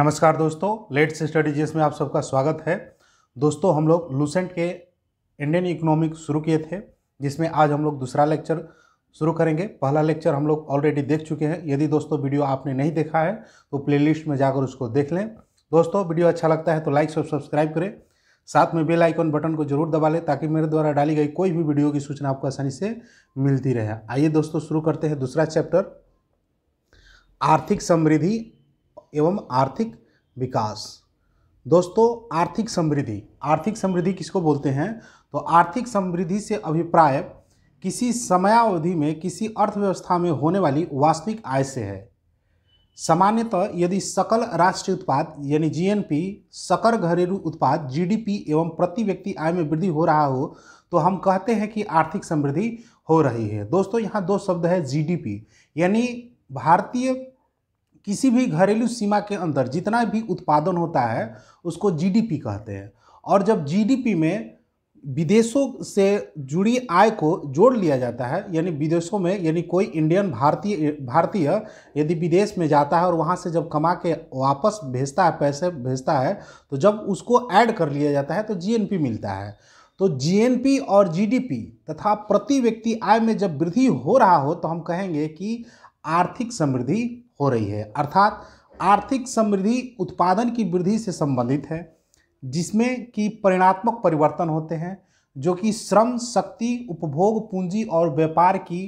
नमस्कार दोस्तों let's studies में आप सबका स्वागत है दोस्तों हम लोग लूसेंट के इंडियन इकोनॉमिक शुरू किए थे जिसमें आज हम लोग दूसरा लेक्चर शुरू करेंगे पहला लेक्चर हम लोग ऑलरेडी देख चुके हैं यदि दोस्तों वीडियो आपने नहीं देखा है तो प्लेलिस्ट में जाकर उसको देख लें दोस्तों वीडियो अच्छा लगता है तो लाइक और सब्सक्राइब करें साथ में बेल आइकन बटन को जरूर दबा लें ताकि मेरे द्वारा डाली गई कोई भी वीडियो की सूचना आपको आसानी से मिलती रहे आइए दोस्तों शुरू करते हैं दूसरा चैप्टर आर्थिक समृद्धि एवं आर्थिक विकास दोस्तों आर्थिक समृद्धि आर्थिक समृद्धि किसको बोलते हैं तो आर्थिक समृद्धि से अभिप्राय किसी समयावधि में किसी अर्थव्यवस्था में होने वाली वास्तविक आय से है सामान्यतः यदि सकल राष्ट्रीय उत्पाद यानी जीएनपी सकल घरेलू उत्पाद जीडीपी एवं प्रति व्यक्ति आय में वृद्धि हो रहा हो तो हम कहते हैं कि आर्थिक समृद्धि हो रही है दोस्तों यहाँ दो शब्द है जीडीपी यानी भारतीय किसी भी घरेलू सीमा के अंदर जितना भी उत्पादन होता है उसको जीडीपी कहते हैं और जब जीडीपी में विदेशों से जुड़ी आय को जोड़ लिया जाता है यानी विदेशों में यानी कोई इंडियन भारतीय भारतीय यदि विदेश में जाता है और वहाँ से जब कमा के वापस भेजता है पैसे भेजता है तो जब उसको ऐड कर लिया जाता है तो जीएनपी मिलता है तो जीएनपी और जीडीपी तथा प्रति व्यक्ति आय में जब वृद्धि हो रहा हो तो हम कहेंगे कि आर्थिक समृद्धि हो रही है अर्थात आर्थिक समृद्धि उत्पादन की वृद्धि से संबंधित है जिसमें कि परिणात्मक परिवर्तन होते हैं जो कि श्रम शक्ति उपभोग पूंजी और व्यापार की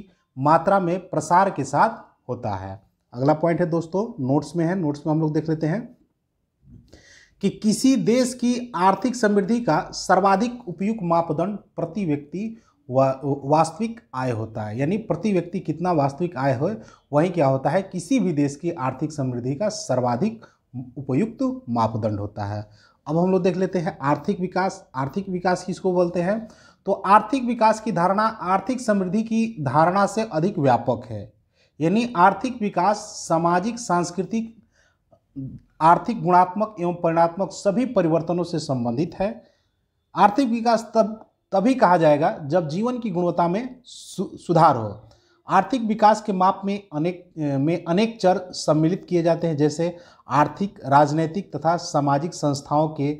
मात्रा में प्रसार के साथ होता है अगला पॉइंट है दोस्तों नोट्स में है नोट्स में हम लोग देख लेते हैं कि किसी देश की आर्थिक समृद्धि का सर्वाधिक उपयुक्त मापदंड प्रति व्यक्ति वा, वास्तविक आय होता है यानी प्रति व्यक्ति कितना वास्तविक आय हो वही क्या होता है किसी भी देश की आर्थिक समृद्धि का सर्वाधिक उपयुक्त मापदंड होता है अब हम लोग देख लेते हैं आर्थिक विकास आर्थिक विकास किसको बोलते हैं तो आर्थिक विकास की धारणा आर्थिक समृद्धि की धारणा से अधिक व्यापक है यानी आर्थिक विकास सामाजिक सांस्कृतिक आर्थिक गुणात्मक एवं परिणात्मक सभी परिवर्तनों से संबंधित है आर्थिक विकास तब तभी कहा जाएगा जब जीवन की गुणवत्ता में सु, सुधार हो आर्थिक विकास के माप में अनेक में अनेक चर सम्मिलित किए जाते हैं जैसे आर्थिक राजनैतिक तथा सामाजिक संस्थाओं के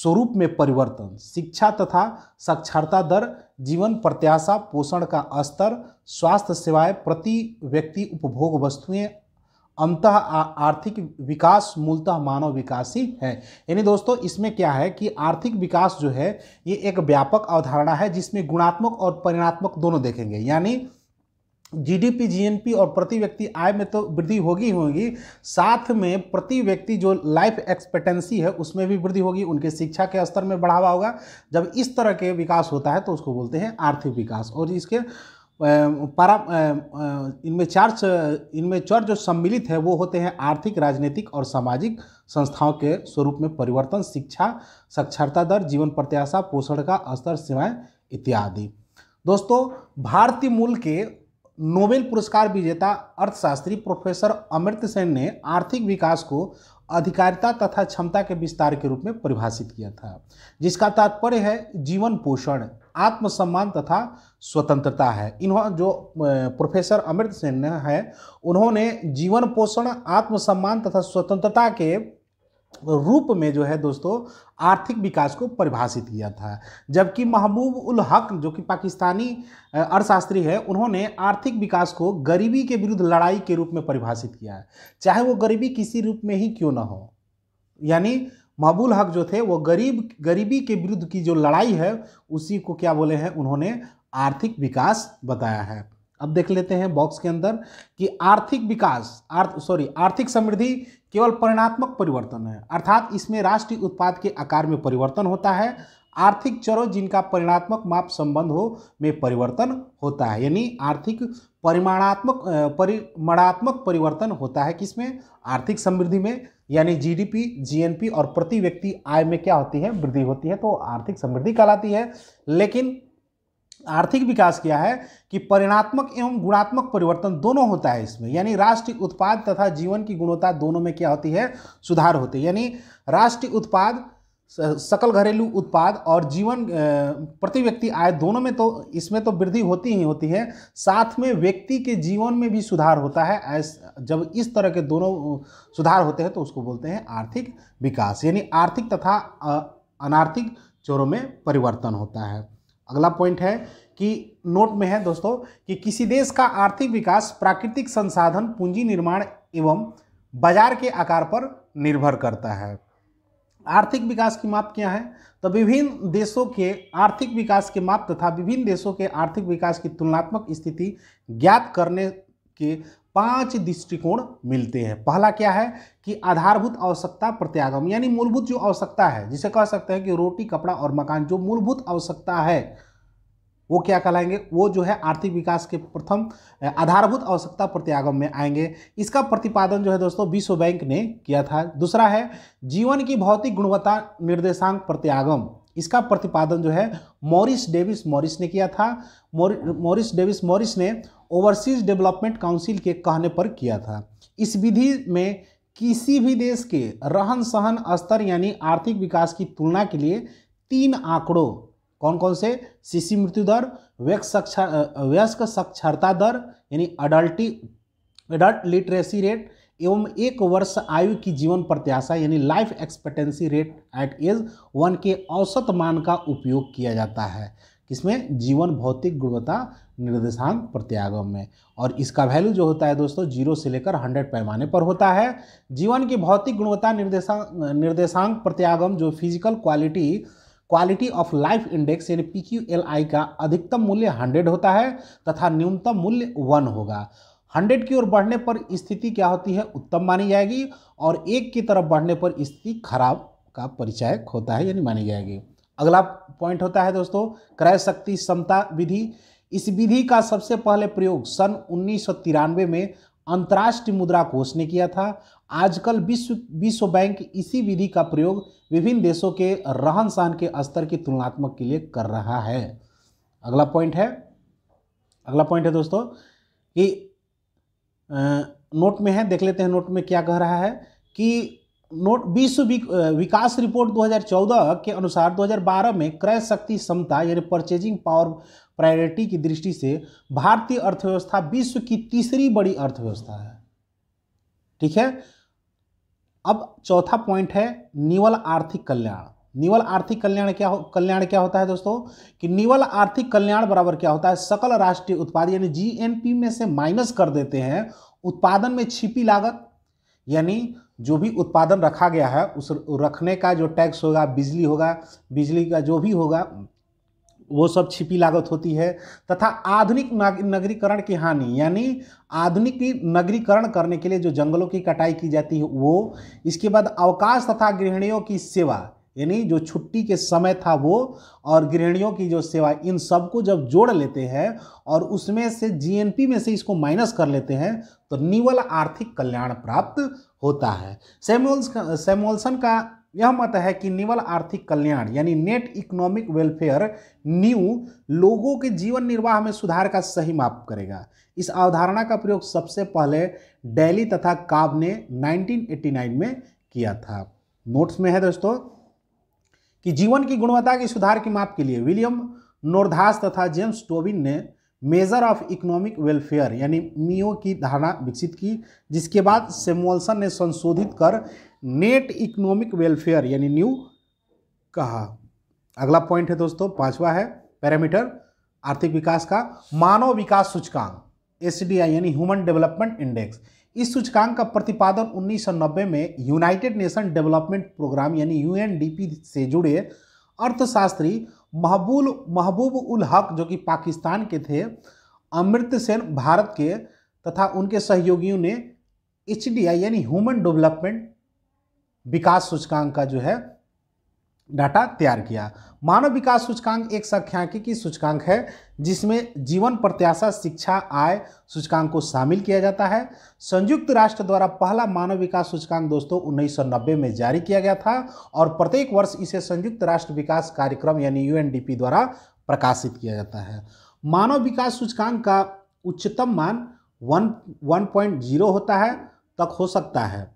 स्वरूप में परिवर्तन शिक्षा तथा साक्षरता दर जीवन प्रत्याशा पोषण का स्तर स्वास्थ्य सेवाएं प्रति व्यक्ति उपभोग वस्तुएं अंतः आर्थिक विकास मूलतः मानव विकास ही है यानी दोस्तों इसमें क्या है कि आर्थिक विकास जो है ये एक व्यापक अवधारणा है जिसमें गुणात्मक और परिणात्मक दोनों देखेंगे यानी जीडीपी जीएनपी और प्रति व्यक्ति आय में तो वृद्धि होगी होगी साथ में प्रति व्यक्ति जो लाइफ एक्सपेक्टेंसी है उसमें भी वृद्धि होगी उनके शिक्षा के स्तर में बढ़ावा होगा जब इस तरह के विकास होता है तो उसको बोलते हैं आर्थिक विकास और इसके पारा इनमें चार इनमें चार जो सम्मिलित है वो होते हैं आर्थिक राजनीतिक और सामाजिक संस्थाओं के स्वरूप में परिवर्तन शिक्षा साक्षरता दर जीवन प्रत्याशा पोषण का स्तर सेवाएँ इत्यादि दोस्तों भारतीय मूल के नोबेल पुरस्कार विजेता अर्थशास्त्री प्रोफेसर अमृत सेन ने आर्थिक विकास को अधिकारिता तथा क्षमता के विस्तार के रूप में परिभाषित किया था जिसका तात्पर्य है जीवन पोषण आत्मसम्मान तथा स्वतंत्रता है इन्हों जो प्रोफेसर अमृत सेन है उन्होंने जीवन पोषण आत्मसम्मान तथा स्वतंत्रता के रूप में जो है दोस्तों आर्थिक विकास को परिभाषित किया था जबकि महबूब उल हक जो कि पाकिस्तानी अर्थशास्त्री है उन्होंने आर्थिक विकास को गरीबी के विरुद्ध लड़ाई के रूप में परिभाषित किया है चाहे वो गरीबी किसी रूप में ही क्यों ना हो यानी महबूल हक जो थे वो गरीब गरीबी के विरुद्ध की जो लड़ाई है उसी को क्या बोले हैं उन्होंने आर्थिक विकास बताया है अब देख लेते हैं बॉक्स के अंदर कि आर्थिक विकास आर्थ सॉरी आर्थिक समृद्धि केवल परिणात्मक परिवर्तन है अर्थात इसमें राष्ट्रीय उत्पाद के आकार में परिवर्तन होता है आर्थिक चरों जिनका परिणात्मक माप संबंध हो में परिवर्तन होता है यानी आर्थिक परिमाणात्मक परिमाणात्मक परिवर्तन होता है किसमें आर्थिक समृद्धि में यानी जीडीपी जीएनपी और प्रति व्यक्ति आय में क्या होती है वृद्धि होती है तो आर्थिक समृद्धि कहलाती है लेकिन आर्थिक विकास क्या है कि परिणात्मक एवं गुणात्मक परिवर्तन दोनों होता है इसमें यानी राष्ट्रीय उत्पाद तथा जीवन की गुणवत्ता दोनों में क्या होती है सुधार होती है यानी राष्ट्रीय उत्पाद सकल घरेलू उत्पाद और जीवन प्रति व्यक्ति आय दोनों में तो इसमें तो वृद्धि होती ही होती है साथ में व्यक्ति के जीवन में भी सुधार होता है जब इस तरह के दोनों सुधार होते हैं तो उसको बोलते हैं आर्थिक विकास यानी आर्थिक तथा अनार्थिक चोरों में परिवर्तन होता है अगला पॉइंट है कि नोट में है दोस्तों कि किसी देश का आर्थिक विकास प्राकृतिक संसाधन पूंजी निर्माण एवं बाजार के आकार पर निर्भर करता है आर्थिक विकास की माप क्या है तो विभिन्न देशों के आर्थिक विकास के माप तथा विभिन्न देशों के आर्थिक विकास की तुलनात्मक स्थिति ज्ञात करने के पांच दृष्टिकोण मिलते हैं पहला क्या है कि आधारभूत आवश्यकता प्रत्यागम यानी मूलभूत जो आवश्यकता है जिसे कह सकते हैं कि रोटी कपड़ा और मकान जो मूलभूत आवश्यकता है वो क्या कहलाएंगे वो जो है आर्थिक विकास के प्रथम आधारभूत आवश्यकता प्रत्यागम में आएंगे इसका प्रतिपादन जो है दोस्तों विश्व बैंक ने किया था दूसरा है जीवन की भौतिक गुणवत्ता निर्देशांक प्रत्यागम इसका प्रतिपादन जो है मॉरिस डेविस मॉरिस ने किया था मॉरिस डेविस मॉरिस ने ओवरसीज डेवलपमेंट काउंसिल के कहने पर किया था इस विधि में किसी भी देश के रहन सहन स्तर यानी आर्थिक विकास की तुलना के लिए तीन आंकड़ों कौन कौन से शिशु मृत्यु दर वयस्क साक्षरता दर यानी अडल्टी एडल्ट लिटरेसी रेट एवं एक वर्ष आयु की जीवन प्रत्याशा यानी life expectancy rate at age one के औसत मान का उपयोग किया जाता है किसमें जीवन भौतिक गुणवत्ता निर्देशांक प्रत्यागम में और इसका वैल्यू जो होता है दोस्तों जीरो से लेकर हंड्रेड पैमाने पर होता है जीवन की भौतिक गुणवत्ता निर्देशांक निर्देशांक प्रत्यागम जो physical quality quality of life index यानी पी क्यू एल आई का अधिकतम मूल्य हंड्रेड होता है तथा न्यूनतम मूल्य वन होगा हंड्रेड की ओर बढ़ने पर स्थिति क्या होती है उत्तम मानी जाएगी और एक की तरफ बढ़ने पर स्थिति खराब का परिचायक होता है यानी मानी जाएगी अगला पॉइंट होता है दोस्तों क्रय शक्ति समता विधि इस विधि का सबसे पहले प्रयोग सन उन्नीस में अंतर्राष्ट्रीय मुद्रा कोष ने किया था आजकल विश्व विश्व बैंक इसी विधि का प्रयोग विभिन्न देशों के रहन सहन के स्तर की तुलनात्मक के लिए कर रहा है अगला पॉइंट है अगला पॉइंट है दोस्तों कि नोट में है देख लेते हैं नोट में क्या कह रहा है कि नोट विश्व विकास रिपोर्ट 2014 के अनुसार 2012 में क्रय शक्ति क्षमता यानी परचेजिंग पावर प्रायोरिटी की दृष्टि से भारतीय अर्थव्यवस्था विश्व की तीसरी बड़ी अर्थव्यवस्था है ठीक है अब चौथा पॉइंट है निवल आर्थिक कल्याण निवल आर्थिक कल्याण क्या कल्याण क्या होता है दोस्तों कि निवल आर्थिक कल्याण बराबर क्या होता है सकल राष्ट्रीय उत्पाद यानी जीएनपी में से माइनस कर देते हैं उत्पादन में छिपी लागत यानी जो भी उत्पादन रखा गया है उस रखने का जो टैक्स होगा बिजली होगा बिजली का जो भी होगा वो सब छिपी लागत होती है तथा आधुनिक नगरीकरण की हानि यानी आधुनिक नगरीकरण करने के लिए जो जंगलों की कटाई की जाती है वो इसके बाद अवकाश तथा गृहिणियों की सेवा यानी जो छुट्टी के समय था वो और गृहिणियों की जो सेवा इन सबको जब जोड़ लेते हैं और उसमें से जीएनपी में से इसको माइनस कर लेते हैं तो निवल आर्थिक कल्याण प्राप्त होता है सैमुअल्स का यह मत है कि निवल आर्थिक कल्याण यानी नेट इकोनॉमिक वेलफेयर न्यू लोगों के जीवन निर्वाह में सुधार का सही माप करेगा इस अवधारणा का प्रयोग सबसे पहले डेली तथा काब ने 1989 में किया था नोट्स में है दोस्तों कि जीवन की गुणवत्ता के सुधार की माप के लिए विलियम नोरधास तथा जेम्स टोबिन ने मेजर ऑफ इकोनॉमिक वेलफेयर यानी मियो की धारणा विकसित की जिसके बाद सेमुअलसन ने संशोधित कर नेट इकोनॉमिक वेलफेयर यानी न्यू कहा अगला पॉइंट है दोस्तों पांचवा है पैरामीटर आर्थिक विकास का मानव विकास सूचकांक एस यानी ह्यूमन डेवलपमेंट इंडेक्स इस सूचकांक का प्रतिपादन उन्नीस में यूनाइटेड नेशन डेवलपमेंट प्रोग्राम यानी यूएनडीपी से जुड़े अर्थशास्त्री महबूल महबूब उल हक जो कि पाकिस्तान के थे अमृत सेन भारत के तथा उनके सहयोगियों ने एच यानी ह्यूमन डेवलपमेंट विकास सूचकांक का जो है डाटा तैयार किया मानव विकास सूचकांक एक संख्यांकी की सूचकांक है जिसमें जीवन प्रत्याशा शिक्षा आय सूचकांक को शामिल किया जाता है संयुक्त राष्ट्र द्वारा पहला मानव विकास सूचकांक दोस्तों 1990 में जारी किया गया था और प्रत्येक वर्ष इसे संयुक्त राष्ट्र विकास कार्यक्रम यानी यू द्वारा प्रकाशित किया जाता है मानव विकास सूचकांक का उच्चतम मान वन वन पॉइंट जीरो होता है तक हो सकता है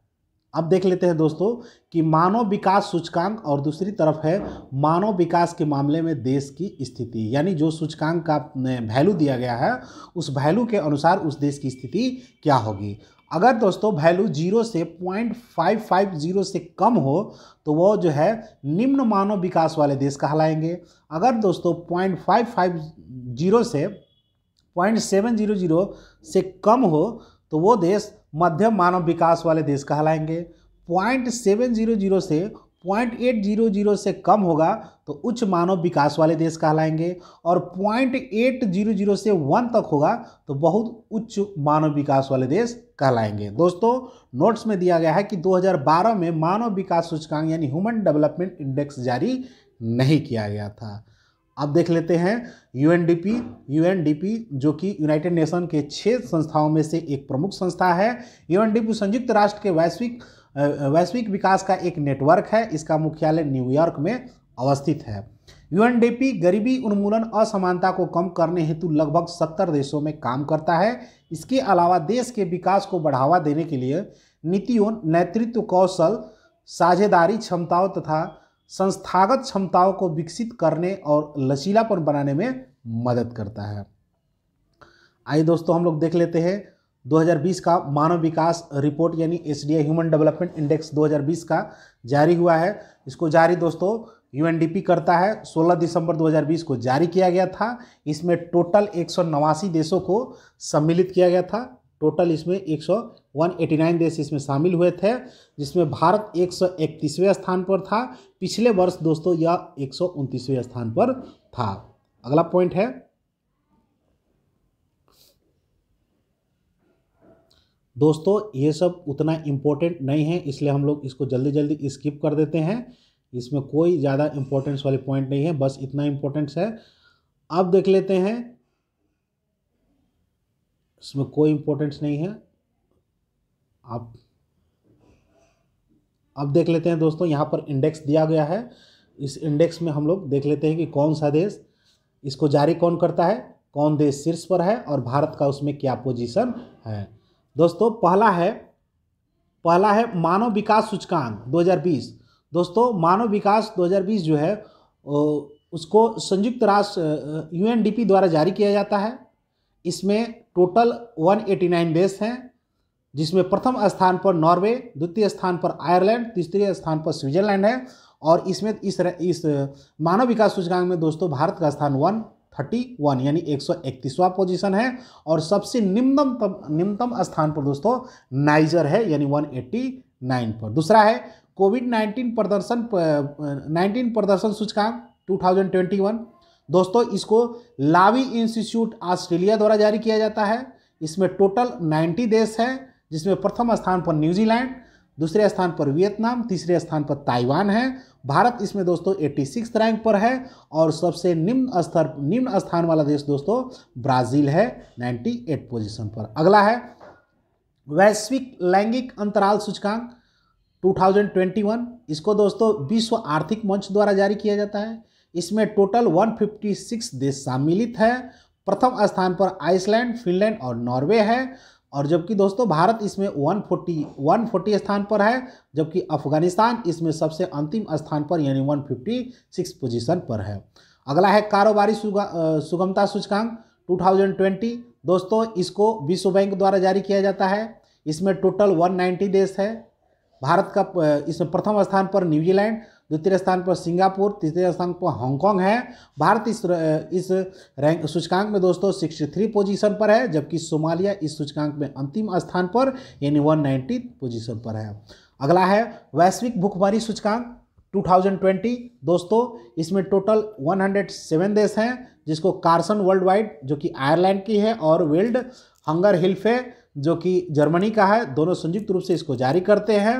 अब देख लेते हैं दोस्तों कि मानव विकास सूचकांक और दूसरी तरफ है मानव विकास के मामले में देश की स्थिति यानी जो सूचकांक का वैल्यू दिया गया है उस वैल्यू के अनुसार उस देश की स्थिति क्या होगी अगर दोस्तों वैल्यू जीरो से पॉइंट फाइव फाइव जीरो से कम हो तो वो जो है निम्न मानव विकास वाले देश कहलाएंगे अगर दोस्तों पॉइंट फाइव फाइव जीरो से पॉइंट सेवन जीरो जीरो से कम हो तो वो देश मध्यम मानव विकास वाले देश कहलाएंगे पॉइंट सेवन जीरो जीरो से पॉइंट एट जीरो जीरो से कम होगा तो उच्च मानव विकास वाले देश कहलाएंगे और पॉइंट एट जीरो जीरो से वन तक होगा तो बहुत उच्च मानव विकास वाले देश कहलाएंगे दोस्तों नोट्स में दिया गया है कि 2012 में मानव विकास सूचकांक यानी ह्यूमन डेवलपमेंट इंडेक्स जारी नहीं किया गया था अब देख लेते हैं यूएनडीपी यूएनडीपी जो कि यूनाइटेड नेशन के छः संस्थाओं में से एक प्रमुख संस्था है यूएनडीपी संयुक्त राष्ट्र के वैश्विक वैश्विक विकास का एक नेटवर्क है इसका मुख्यालय न्यूयॉर्क में अवस्थित है यूएनडीपी गरीबी उन्मूलन असमानता को कम करने हेतु लगभग सत्तर देशों में काम करता है इसके अलावा देश के विकास को बढ़ावा देने के लिए नीतियों नेतृत्व कौशल साझेदारी क्षमताओं तथा संस्थागत क्षमताओं को विकसित करने और लचीलापन बनाने में मदद करता है आइए दोस्तों हम लोग देख लेते हैं 2020 का मानव विकास रिपोर्ट यानी एस ह्यूमन डेवलपमेंट इंडेक्स 2020 का जारी हुआ है इसको जारी दोस्तों यू करता है 16 दिसंबर 2020 को जारी किया गया था इसमें टोटल एक देशों को सम्मिलित किया गया था टोटल इसमें एक सौ वन एटी नाइन देश इसमें शामिल हुए थे जिसमें भारत एक सौ इकतीसवें स्थान पर था पिछले वर्ष दोस्तों यह एक सौ उनतीसवें स्थान पर था अगला पॉइंट है दोस्तों ये सब उतना इम्पोर्टेंट नहीं है इसलिए हम लोग इसको जल्दी जल्दी स्किप कर देते हैं इसमें कोई ज़्यादा इम्पोर्टेंस वाले पॉइंट नहीं है बस इतना इम्पोर्टेंस है अब देख लेते हैं इसमें कोई इम्पोर्टेंस नहीं है आप अब देख लेते हैं दोस्तों यहाँ पर इंडेक्स दिया गया है इस इंडेक्स में हम लोग देख लेते हैं कि कौन सा देश इसको जारी कौन करता है कौन देश शीर्ष पर है और भारत का उसमें क्या पोजीशन है दोस्तों पहला है पहला है मानव विकास सूचकांक 2020 दोस्तों मानव विकास 2020 जो है उसको संयुक्त राष्ट्र यूएनडीपी द्वारा जारी किया जाता है इसमें टोटल 189 देश हैं जिसमें प्रथम स्थान पर नॉर्वे द्वितीय स्थान पर आयरलैंड तीसरे स्थान पर स्विट्जरलैंड है और इसमें इस र, इस मानव विकास सूचकांक में दोस्तों भारत का स्थान वन थर्टी वन यानी एक सौ इकतीसवां पोजिशन है और सबसे निम्नतम निम्नतम स्थान पर दोस्तों नाइजर है यानी वन एट्टी नाइन पर दूसरा है कोविड नाइन्टीन प्रदर्शन नाइन्टीन प्रदर्शन सूचकांक टू थाउजेंड ट्वेंटी वन दोस्तों इसको लावी इंस्टीट्यूट ऑस्ट्रेलिया द्वारा जारी किया जाता है इसमें टोटल 90 देश हैं जिसमें प्रथम स्थान पर न्यूजीलैंड दूसरे स्थान पर वियतनाम तीसरे स्थान पर ताइवान है भारत इसमें दोस्तों एट्टी सिक्स रैंक पर है और सबसे निम्न स्तर निम्न स्थान वाला देश दोस्तों ब्राज़ील है नाइन्टी एट पोजिशन पर अगला है वैश्विक लैंगिक अंतराल सूचकांक 2021 इसको दोस्तों विश्व आर्थिक मंच द्वारा जारी किया जाता है इसमें टोटल 156 देश सम्मिलित है प्रथम स्थान पर आइसलैंड फिनलैंड और नॉर्वे है और जबकि दोस्तों भारत इसमें 140 140 स्थान पर है जबकि अफगानिस्तान इसमें सबसे अंतिम स्थान पर यानी 156 पोजीशन पर है अगला है कारोबारी सुगमता सूचकांक 2020 दोस्तों इसको विश्व बैंक द्वारा जारी किया जाता है इसमें टोटल 190 देश है भारत का इसमें प्रथम स्थान पर न्यूजीलैंड द्वितीय स्थान पर सिंगापुर तीसरे स्थान पर हांगकांग है भारत इस इस रैंक सूचकांक में दोस्तों 63 पोजीशन पर है जबकि सोमालिया इस सूचकांक में अंतिम स्थान पर यानी 190 पोजीशन पर है अगला है वैश्विक भूखमरी सूचकांक 2020 दोस्तों इसमें टोटल 107 देश हैं जिसको कार्सन वर्ल्ड वाइड जो कि आयरलैंड की है और वर्ल्ड हंगर हिल्फे जो कि जर्मनी का है दोनों संयुक्त रूप से इसको जारी करते हैं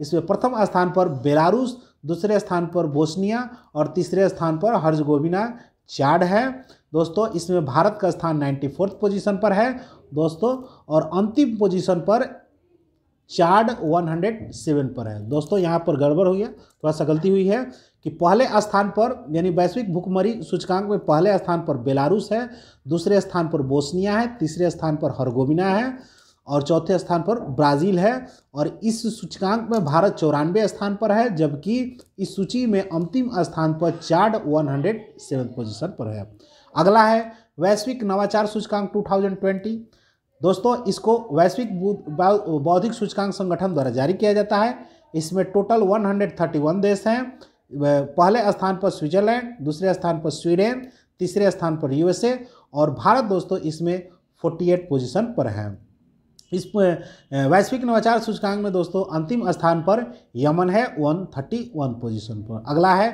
इसमें प्रथम स्थान पर बेलारूस दूसरे स्थान पर बोस्निया और तीसरे स्थान पर हर्जगोविना चाड है दोस्तों इसमें भारत का स्थान नाइन्टी फोर्थ पोजिशन पर है दोस्तों और अंतिम पोजीशन पर चार्ड 107 पर है दोस्तों यहाँ पर गड़बड़ हो गया थोड़ा सा गलती हुई है कि पहले स्थान पर यानी वैश्विक भूखमरी सूचकांक में पहले स्थान पर बेलारूस है दूसरे स्थान पर बोस्निया है तीसरे स्थान पर हरगोविना है और चौथे स्थान पर ब्राज़ील है और इस सूचकांक में भारत चौरानवे स्थान पर है जबकि इस सूची में अंतिम स्थान पर Chad one hundred seven position पर है अगला है वैश्विक नवाचार सूचकांक 2020 दोस्तों इसको वैश्विक बौद्धिक सूचकांक संगठन द्वारा जारी किया जाता है इसमें टोटल 131 देश हैं पहले स्थान पर स्विट्जरलैंड दूसरे स्थान पर स्वीडन तीसरे स्थान पर यूएसए और भारत दोस्तों इसमें 48 पोजीशन पर है इस वैश्विक नवाचार सूचकांक में दोस्तों अंतिम स्थान पर यमन है 131 पोजीशन पर अगला है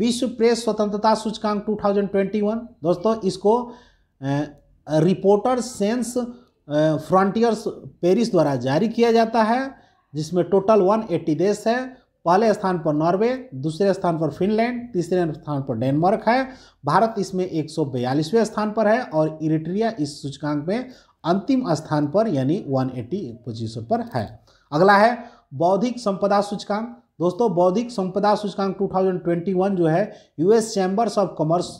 विश्व प्रेस स्वतंत्रता सूचकांक 2021 दोस्तों इसको रिपोर्टर सेंस फ्रंटियर्स पेरिस द्वारा जारी किया जाता है जिसमें टोटल 180 देश है पहले स्थान पर नॉर्वे दूसरे स्थान पर फिनलैंड तीसरे स्थान पर डेनमार्क है भारत इसमें एक स्थान पर है और इरिट्रिया इस सूचकांक में अंतिम स्थान पर यानी 180 पोजिशन पर है अगला है बौद्धिक संपदा सूचकांक दोस्तों बौद्धिक संपदा सूचकांक 2021 जो है US chambers of commerce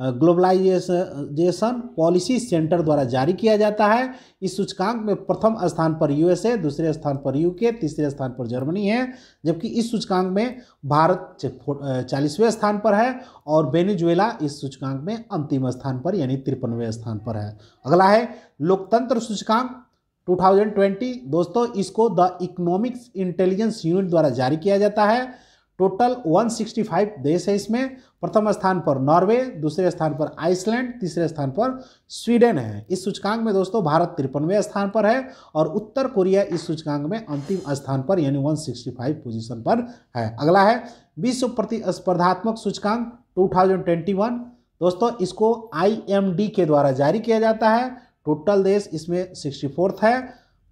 globalisation policy centre द्वारा जारी किया जाता है इस सूचकांक में प्रथम स्थान पर यूएसए दूसरे स्थान पर यूके तीसरे स्थान पर जर्मनी है जबकि इस सूचकांक में भारत चालीसवें स्थान पर है और वेनेजुएला इस सूचकांक में अंतिम स्थान पर यानी तिरपनवें स्थान पर है अगला है लोकतंत्र सूचकांक 2020 दोस्तों इसको द इकोनॉमिक्स इंटेलिजेंस यूनिट द्वारा जारी किया जाता है टोटल 165 देश है इसमें प्रथम स्थान पर नॉर्वे दूसरे स्थान पर आइसलैंड तीसरे स्थान पर स्वीडन है इस सूचकांक में दोस्तों भारत तिरपनवे स्थान पर है और उत्तर कोरिया इस सूचकांक में अंतिम स्थान पर यानी 165 पोजीशन पर है अगला है विश्व प्रतिस्पर्धात्मक सूचकांक 2021 दोस्तों इसको आई के द्वारा जारी किया जाता है टोटल देश इसमें सिक्सटी है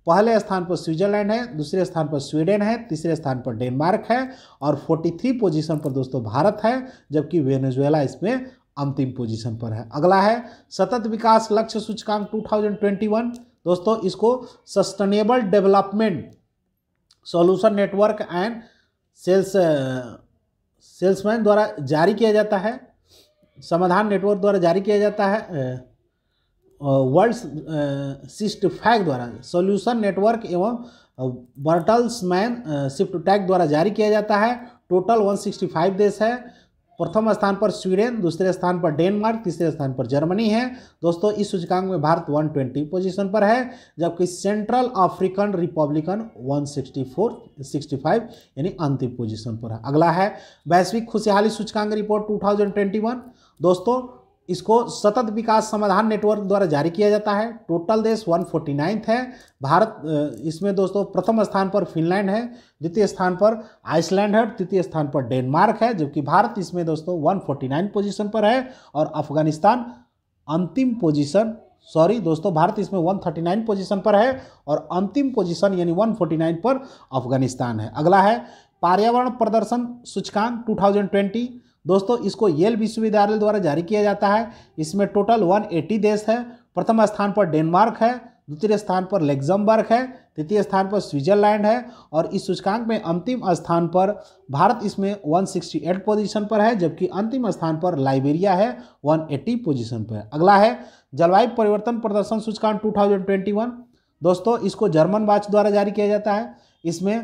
पहले स्थान पर स्विट्जरलैंड है दूसरे स्थान पर स्वीडन है तीसरे स्थान पर डेनमार्क है और 43 पोजीशन पर दोस्तों भारत है जबकि वेनेजुएला इसमें अंतिम पोजीशन पर है अगला है सतत विकास लक्ष्य सूचकांक 2021 दोस्तों इसको sustainable development solution network and सेल्स सेल्समैन द्वारा जारी किया जाता है समाधान नेटवर्क द्वारा जारी किया जाता है वर्ल्ड सिस्ट फैक द्वारा सॉल्यूशन नेटवर्क एवं बर्टल्स मैन शिफ्ट टैग द्वारा जारी किया जाता है टोटल 165 देश है प्रथम स्थान पर स्वीडन दूसरे स्थान पर डेनमार्क तीसरे स्थान पर जर्मनी है दोस्तों इस सूचकांक में भारत 120 पोजीशन पर है जबकि सेंट्रल अफ्रीकन रिपब्लिकन 164 65 यानी अंतिम पोजीशन पर है अगला है वैश्विक खुशहाली सूचकांक रिपोर्ट 2021 दोस्तों इसको सतत विकास समाधान नेटवर्क द्वारा जारी किया जाता है टोटल देश वन फोर्टी है भारत इसमें दोस्तों प्रथम स्थान पर फिनलैंड है द्वितीय स्थान पर आइसलैंड है तृतीय स्थान पर डेनमार्क है जबकि भारत इसमें दोस्तों 149 पोजीशन पर है और अफगानिस्तान अंतिम पोजीशन सॉरी दोस्तों भारत इसमें 139 पोजीशन पर है और अंतिम पोजिशन यानी नाइन पर अफगानिस्तान है अगला है पर्यावरण प्रदर्शन सूचकांक ट्वेंटी दोस्तों इसको येल विश्वविद्यालय द्वारा जारी किया जाता है इसमें टोटल 180 देश है प्रथम स्थान पर डेनमार्क है द्वितीय स्थान पर लेग्जमबर्ग है तृतीय स्थान पर स्विट्जरलैंड है और इस सूचकांक में अंतिम स्थान पर भारत इसमें 168 पोजीशन पर है जबकि अंतिम स्थान पर लाइबेरिया है 180 पोजीशन पर है अगला है जलवायु परिवर्तन प्रदर्शन सूचकांक 2021 दोस्तों इसको जर्मन वाच द्वारा जारी किया जाता है इसमें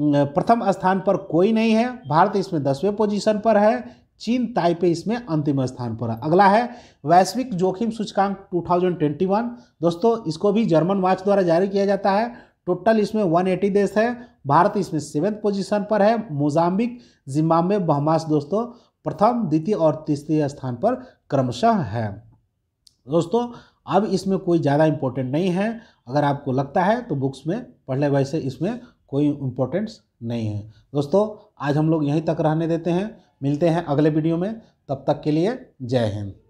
प्रथम स्थान पर कोई नहीं है भारत इसमें दसवें पोजीशन पर है चीन ताइपे इसमें अंतिम स्थान पर है अगला है वैश्विक जोखिम सूचकांक 2021 दोस्तों इसको भी जर्मन वाच द्वारा जारी किया जाता है टोटल इसमें 180 देश है भारत इसमें सेवेंथ पोजीशन पर है मोजाम्बिक जिम्बाब्वे बहमास दोस्तों प्रथम द्वितीय और तीसरे स्थान पर क्रमशः है दोस्तों अब इसमें कोई ज़्यादा इम्पोर्टेंट नहीं है अगर आपको लगता है तो बुक्स में पढ़ ले वैसे इसमें कोई इम्पोर्टेंस नहीं है दोस्तों आज हम लोग यहीं तक रहने देते हैं मिलते हैं अगले वीडियो में तब तक के लिए जय हिंद